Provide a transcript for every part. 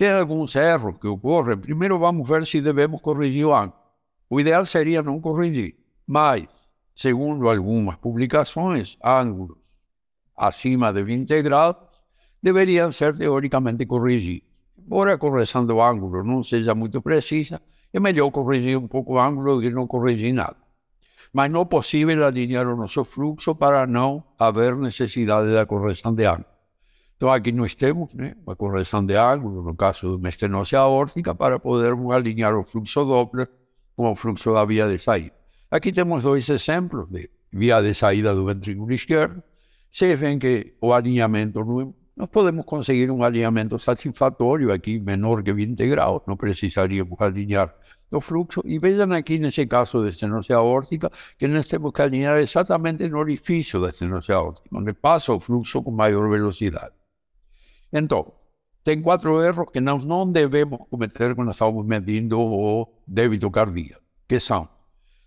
Tem é alguns erros que ocorrem. Primeiro vamos ver se devemos corrigir o ano. O ideal seria não corrigir, mas, segundo algumas publicações, ângulos acima de 20 graus deveriam ser teoricamente corrigidos. Embora a correção do ângulo não seja muito precisa, é melhor corrigir um pouco o ângulo do que não corrigir nada. Mas não é possível alinhar o nosso fluxo para não haver necessidade da correção de ângulo. Entonces aquí no estemos, una uma correção de en el caso de una estenosia aórtica, para poder alinear o fluxo Doppler el flujo fluxo la vía de salida. Aquí tenemos dos ejemplos de vía de salida del ventrículo izquierdo. Se ven que o alineamiento no podemos conseguir un alineamiento satisfactorio aquí menor que 20 grados. No precisaríamos los flujos y vean aquí en ese caso de estenosis aórtica, que no tenemos que exactamente exactamente orificio orificio de estenosis aórtica, donde pasa el flujo con mayor velocidad. Entonces, tengo cuatro erros que no debemos cometer cuando estamos medindo o débito cardíaco, que son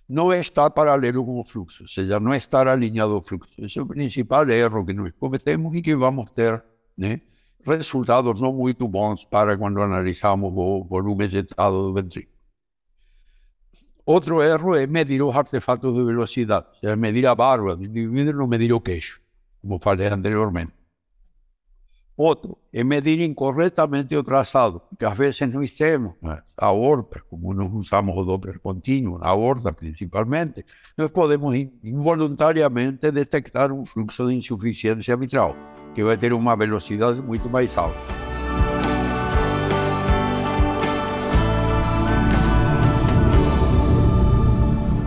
no estar paralelo con el fluxo, o sea, no estar alineado el fluxo. es es principal error que nos cometemos y que vamos a tener ¿eh? resultados no muy buenos para cuando analizamos o de estado do ventrículo. Otro error es medir los artefactos de velocidad, o sea, medir a barba no medir o queixo, como falei anteriormente. Outro, é medir incorretamente o traçado, que às vezes nós temos é. a horta, como nós usamos o Doppler contínuo, a horta principalmente, nós podemos involuntariamente detectar um fluxo de insuficiência mitral, que vai ter uma velocidade muito mais alta.